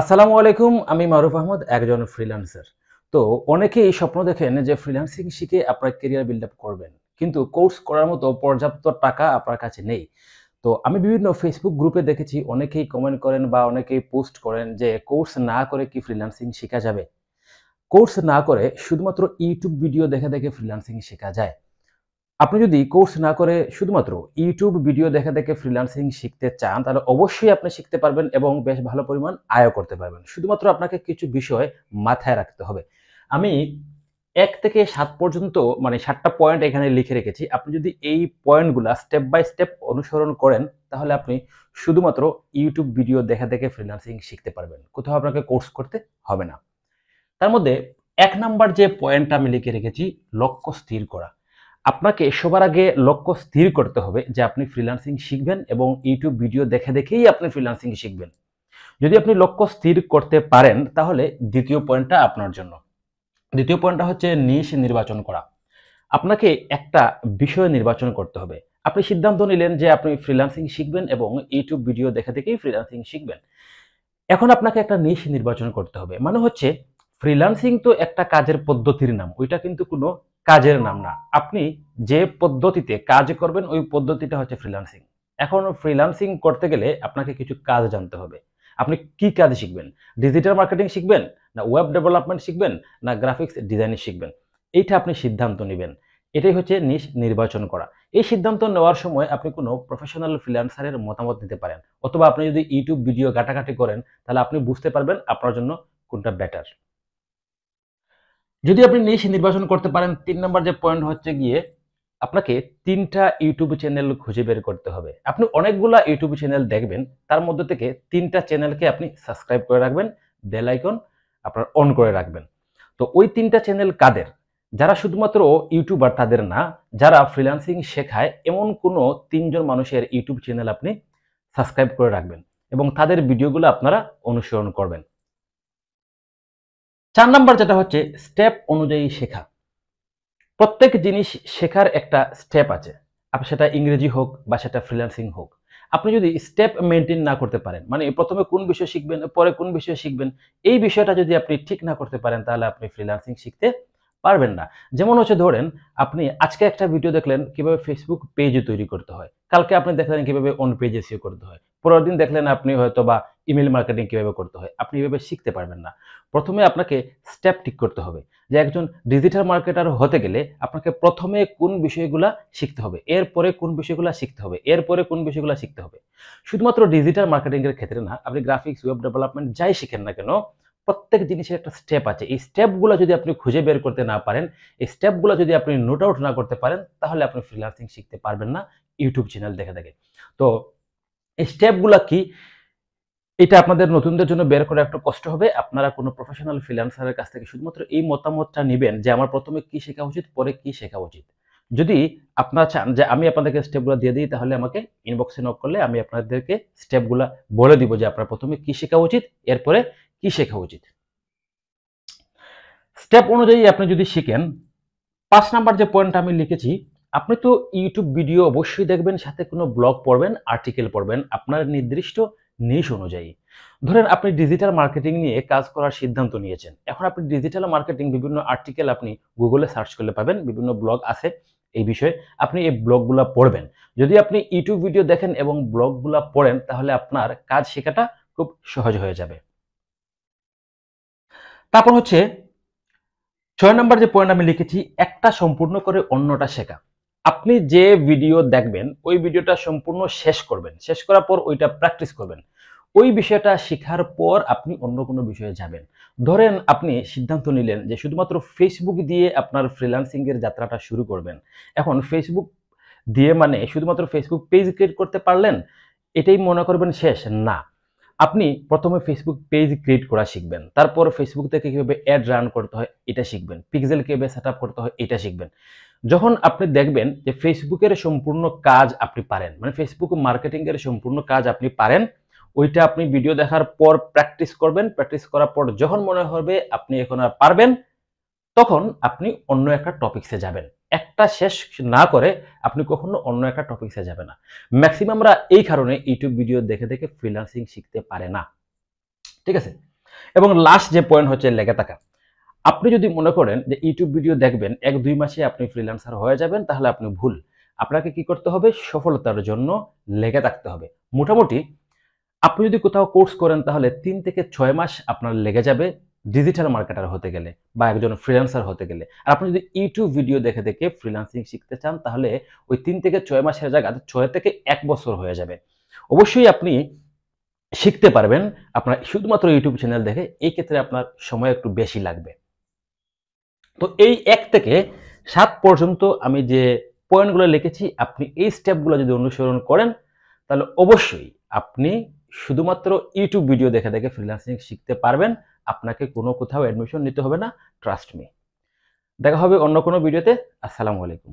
আসসালামু আলাইকুম আমি মারুফ আহমদ একজন ফ্রিল্যান্সার তো অনেকেই স্বপ্ন দেখেন যে ফ্রিল্যান্সিং শিখে আপনার কেরিয়ার বিল্ড আপ করবেন কিন্তু কোর্স করার মতো পর্যাপ্ত টাকা আপনার কাছে নেই তো আমি বিভিন্ন ফেসবুক গ্রুপে দেখেছি অনেকেই কমেন্ট করেন বা অনেকেই পোস্ট করেন যে কোর্স না করে কি ফ্রিল্যান্সিং শেখা যাবে কোর্স না করে শুধুমাত্র ইউটিউব ভিডিও দেখে দেখে ফ্রিল্যান্সিং শেখা যায় আপনি যদি কোর্স না করে শুধুমাত্র ইউটিউব ভিডিও দেখা দেখে ফ্রিল্যান্সিং শিখতে চান তাহলে অবশ্যই আপনি শিখতে পারবেন এবং বেশ ভালো পরিমাণ আয় করতে পারবেন শুধুমাত্র আপনাকে কিছু বিষয় মাথায় রাখতে হবে আমি এক থেকে সাত পর্যন্ত মানে সাতটা পয়েন্ট এখানে লিখে রেখেছি আপনি যদি এই পয়েন্টগুলো স্টেপ বাই স্টেপ অনুসরণ করেন তাহলে আপনি শুধুমাত্র ইউটিউব ভিডিও দেখা দেখে ফ্রিল্যান্সিং শিখতে পারবেন কোথাও আপনাকে কোর্স করতে হবে না তার মধ্যে এক নাম্বার যে পয়েন্টটা আমি লিখে রেখেছি লক্ষ্য স্থির করা আপনাকে সবার আগে লক্ষ্য স্থির করতে হবে যে আপনি ফ্রিল্যান্সিং শিখবেন এবং ইউটিউব ভিডিও দেখে দেখেই আপনি ফ্রিল্যান্সিং শিখবেন যদি আপনি লক্ষ্য স্থির করতে পারেন তাহলে দ্বিতীয় পয়েন্টটা আপনার জন্য দ্বিতীয় পয়েন্টটা হচ্ছে নিশ নির্বাচন করা আপনাকে একটা বিষয় নির্বাচন করতে হবে আপনি সিদ্ধান্ত নিলেন যে আপনি ফ্রিল্যান্সিং শিখবেন এবং ইউটিউব ভিডিও দেখে দেখেই ফ্রিল্যান্সিং শিখবেন এখন আপনাকে একটা নিশ নির্বাচন করতে হবে মানে হচ্ছে ফ্রিলান্সিং তো একটা কাজের পদ্ধতির নাম ওইটা কিন্তু কোনো কাজের নাম না আপনি যে পদ্ধতিতে কাজ করবেন ওই পদ্ধতিটা হচ্ছে ফ্রিল্যান্সিং এখন ফ্রিল্যান্সিং করতে গেলে আপনাকে কিছু কাজ জানতে হবে আপনি কি কাজ শিখবেন ডিজিটাল মার্কেটিং শিখবেন না ওয়েব ডেভেলপমেন্ট শিখবেন না গ্রাফিক্স ডিজাইনিং শিখবেন এইটা আপনি সিদ্ধান্ত নেবেন এটাই হচ্ছে নিশ নির্বাচন করা এই সিদ্ধান্ত নেওয়ার সময় আপনি কোনো প্রফেশনাল ফ্রিল্যান্সারের মতামত নিতে পারেন অথবা আপনি যদি ইউটিউব ভিডিও ঘাটাঘাটি করেন তাহলে আপনি বুঝতে পারবেন আপনার জন্য কোনটা বেটার যদি আপনি নিশ নির্বাচন করতে পারেন তিন নম্বর যে পয়েন্ট হচ্ছে গিয়ে আপনাকে তিনটা ইউটিউব চ্যানেল খুঁজে বের করতে হবে আপনি অনেকগুলা ইউটিউব চ্যানেল দেখবেন তার মধ্যে থেকে তিনটা চ্যানেলকে আপনি সাবস্ক্রাইব করে রাখবেন বেলাইকন আপনার অন করে রাখবেন তো ওই তিনটা চ্যানেল কাদের যারা শুধুমাত্র ইউটিউবার তাদের না যারা ফ্রিল্যান্সিং শেখায় এমন কোনো তিনজন মানুষের ইউটিউব চ্যানেল আপনি সাবস্ক্রাইব করে রাখবেন এবং তাদের ভিডিওগুলো আপনারা অনুসরণ করবেন চার নাম্বার যেটা হচ্ছে স্টেপ অনুযায়ী শেখা প্রত্যেক জিনিস শেখার একটা স্টেপ আছে আপনি সেটা ইংরেজি হোক বা সেটা ফ্রিল্যান্সিং হোক আপনি যদি স্টেপ মেনটেন না করতে পারেন মানে প্রথমে কোন বিষয় শিখবেন পরে কোন বিষয় শিখবেন এই বিষয়টা যদি আপনি ঠিক না করতে পারেন তাহলে আপনি ফ্রিল্যান্সিং শিখতে পারবেন না যেমন হচ্ছে ধরেন আপনি আজকে একটা ভিডিও দেখলেন কিভাবে ফেসবুক পেজ তৈরি করতে হয় কালকে আপনি দেখলেন কিভাবে অন পেজ এসিও করতে হয় পরের দিন দেখলেন আপনি হয়তো বা ইমেল মার্কেটিং কীভাবে করতে হয় আপনি এভাবে শিখতে পারবেন না প্রথমে আপনাকে স্টেপ ঠিক করতে হবে যে একজন ডিজিটাল মার্কেটার হতে গেলে আপনাকে প্রথমে কোন বিষয়গুলা শিখতে হবে এরপরে কোন বিষয়গুলো শিখতে হবে এরপরে কোন বিষয়গুলো শিখতে হবে শুধুমাত্র ডিজিটাল মার্কেটিংয়ের ক্ষেত্রে না আপনি গ্রাফিক্স ওয়েব ডেভেলপমেন্ট যাই শিখেন না কেন প্রত্যেক জিনিসের একটা স্টেপ আছে এই স্টেপগুলো যদি আপনি খুঁজে বের করতে না পারেন এই স্টেপগুলো যদি আপনি নোট আউট না করতে পারেন তাহলে আপনি ফ্রিলান্সিং শিখতে পারবেন না ইউটিউব চ্যানেল দেখে দেখে তো এই স্টেপগুলো কি এটা আপনাদের নতুনদের জন্য বের করা একটু কষ্ট হবে আপনারা কোনো প্রফেশনাল ফ্রিল্যান্সারের কাছ থেকে শুধুমাত্র এই মতামতটা নেবেন যে আমার প্রথমে কি শেখা উচিত পরে কি শেখা উচিত যদি আপনারা চান যে আমি আপনাদেরকে স্টেপগুলো দিয়ে দিই তাহলে আমাকে ইনবক্সে নক করলে আমি আপনাদেরকে স্টেপগুলো বলে দিব যে আপনার প্রথমে কি শেখা উচিত এরপরে কি শেখা উচিত স্টেপ অনুযায়ী আপনি যদি শিখেন পাঁচ নাম্বার যে পয়েন্টটা আমি লিখেছি আপনি তো ইউটিউব ভিডিও অবশ্যই দেখবেন সাথে কোনো ব্লগ পড়বেন আর্টিকেল পড়বেন আপনার নির্দিষ্ট নিশ অনুযায়ী ধরেন আপনি ডিজিটাল মার্কেটিং নিয়ে কাজ করার সিদ্ধান্ত নিয়েছেন এখন আপনি ডিজিটাল মার্কেটিং বিভিন্ন আর্টিকেল আপনি গুগলে সার্চ করলে পাবেন বিভিন্ন ব্লগ আছে এই বিষয়ে আপনি এই ব্লগগুলো পড়বেন যদি আপনি ইউটিউব ভিডিও দেখেন এবং ব্লগগুলো পড়েন তাহলে আপনার কাজ শেখাটা খুব সহজ হয়ে যাবে তারপর হচ্ছে ছয় নম্বর যে পয়েন্ট আমি লিখেছি একটা সম্পূর্ণ করে অন্যটা শেখা আপনি যে ভিডিও দেখবেন ওই ভিডিওটা সম্পূর্ণ শেষ করবেন শেষ করার পর ওইটা প্র্যাকটিস করবেন ওই বিষয়টা শেখার পর আপনি অন্য কোনো বিষয়ে যাবেন ধরেন আপনি সিদ্ধান্ত নিলেন যে শুধুমাত্র ফেসবুক দিয়ে আপনার ফ্রিল্যান্সিংয়ের যাত্রাটা শুরু করবেন এখন ফেসবুক দিয়ে মানে শুধুমাত্র ফেসবুক পেজ ক্রিয়েট করতে পারলেন এটাই মনে করবেন শেষ না আপনি প্রথমে ফেসবুক পেজ ক্রিয়েট করা শিখবেন তারপর ফেসবুক থেকে কীভাবে অ্যাড রান করতে হয় এটা শিখবেন পিক্সেল কীভাবে সেট করতে হয় এটা শিখবেন যখন আপনি দেখবেন যে ফেসবুকের সম্পূর্ণ কাজ আপনি পারেন মানে ফেসবুক মার্কেটিংয়ের সম্পূর্ণ কাজ আপনি পারেন ওইটা আপনি ভিডিও দেখার পর প্র্যাকটিস করবেন প্র্যাকটিস করার পর যখন মনে হবে আপনি এখন আর পারবেন তখন আপনি অন্য একটা টপিক্সে যাবেন একটা শেষ না করে আপনি কখনো অন্য একটা টপিক্সে যাবে না ম্যাক্সিমামরা এই কারণে ইউটিউব ভিডিও দেখে দেখে ফ্রিলান্সিং শিখতে পারে না ঠিক আছে এবং লাস্ট যে পয়েন্ট হচ্ছে লেগে থাকা আপনি যদি মনে করেন যে ইউটিউব ভিডিও দেখবেন এক দুই মাসে আপনি ফ্রিল্যান্সার হয়ে যাবেন তাহলে আপনি ভুল আপনাকে কি করতে হবে সফলতার জন্য লেগে থাকতে হবে মোটামুটি আপনি যদি কোথাও কোর্স করেন তাহলে তিন থেকে ছয় মাস আপনার লেগে যাবে ডিজিটাল মার্কেটার হতে গেলে বা একজন ফ্রিল্যান্সার হতে গেলে আর আপনি যদি ইউটিউব ভিডিও দেখে দেখে ফ্রিল্যান্সিং শিখতে চান তাহলে ওই তিন থেকে ছয় মাসের জায়গা ছয় থেকে এক বছর হয়ে যাবে অবশ্যই আপনি শিখতে পারবেন আপনার শুধুমাত্র ইউটিউব চ্যানেল দেখে এই ক্ষেত্রে আপনার সময় একটু বেশি লাগবে তো এই এক থেকে সাত পর্যন্ত আমি যে পয়েন্টগুলো লিখেছি আপনি এই স্টেপগুলো যদি অনুসরণ করেন তাহলে অবশ্যই আপনি শুধুমাত্র ইউটিউব ভিডিও দেখে দেখে ফ্রিল্যান্সিং শিখতে পারবেন আপনাকে কোনো কোথাও অ্যাডমিশন নিতে হবে না ট্রাস্ট মি দেখা হবে অন্য কোনো ভিডিওতে আসসালামু আলাইকুম